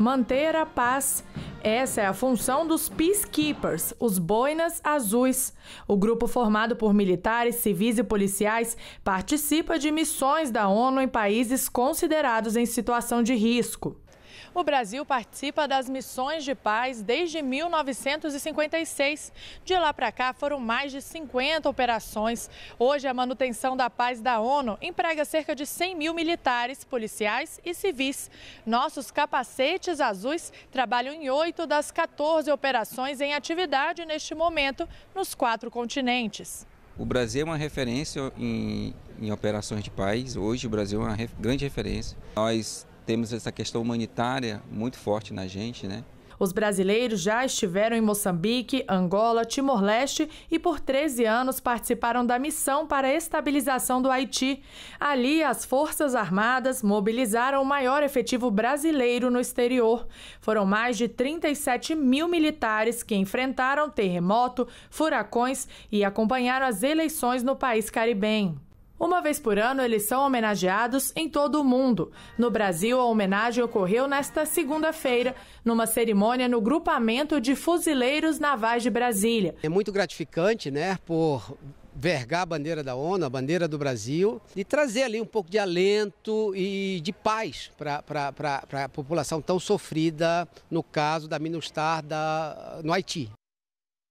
manter a paz. Essa é a função dos Peacekeepers, os boinas azuis. O grupo formado por militares, civis e policiais participa de missões da ONU em países considerados em situação de risco. O Brasil participa das missões de paz desde 1956. De lá para cá foram mais de 50 operações. Hoje, a manutenção da paz da ONU emprega cerca de 100 mil militares, policiais e civis. Nossos capacetes azuis trabalham em oito das 14 operações em atividade neste momento nos quatro continentes. O Brasil é uma referência em, em operações de paz. Hoje, o Brasil é uma ref, grande referência. Nós temos essa questão humanitária muito forte na gente, né? Os brasileiros já estiveram em Moçambique, Angola, Timor-Leste e por 13 anos participaram da missão para a estabilização do Haiti. Ali, as Forças Armadas mobilizaram o maior efetivo brasileiro no exterior. Foram mais de 37 mil militares que enfrentaram terremoto, furacões e acompanharam as eleições no país caribenho. Uma vez por ano, eles são homenageados em todo o mundo. No Brasil, a homenagem ocorreu nesta segunda-feira, numa cerimônia no Grupamento de Fuzileiros Navais de Brasília. É muito gratificante, né, por vergar a bandeira da ONU, a bandeira do Brasil, e trazer ali um pouco de alento e de paz para a população tão sofrida, no caso da Minustar da, no Haiti.